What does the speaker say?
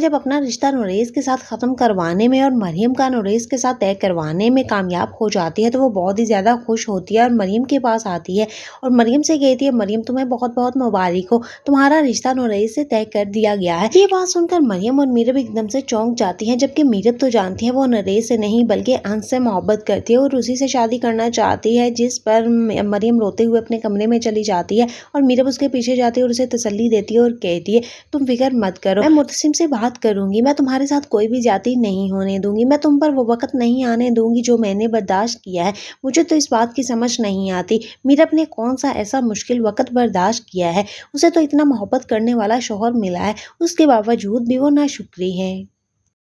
जब अपना रिश्ता नुरेज के साथ ख़त्म करवाने में और मरीम का नुरेज के साथ तय करवाने में कामयाब हो जाती है तो वो बहुत ही ज़्यादा खुश होती है और मरीम के पास आती है और मरीम से कहती है मरीम तुम्हें बहुत बहुत मुबारक हो तुम्हारा रिश्ता नुरेज से तय कर दिया गया है ये बात सुनकर मरीम और मीरब एकदम से चौंक जाती है जबकि मीरब तो जानती है वो नरेज़ से नहीं बल्कि अंश से मोहब्बत करती है और उसी से शादी करना चाहती है जिस पर मरीम रोते हुए अपने कमरे में चली जाती है और मीरब उसके पीछे जाती है और उसे तसली देती है और कहती है तुम फिक्र मत करो मैं मुतसिम से बाहर बात करूंगी मैं तुम्हारे साथ कोई भी जाति नहीं होने दूंगी मैं तुम पर वो वक्त नहीं आने दूंगी जो मैंने बर्दाश्त किया है मुझे तो इस बात की समझ नहीं आती मीरप ने कौन सा ऐसा मुश्किल वक्त बर्दाश्त किया है उसे तो इतना मोहब्बत करने वाला शोहर मिला है उसके बावजूद भी वो ना शुक्री है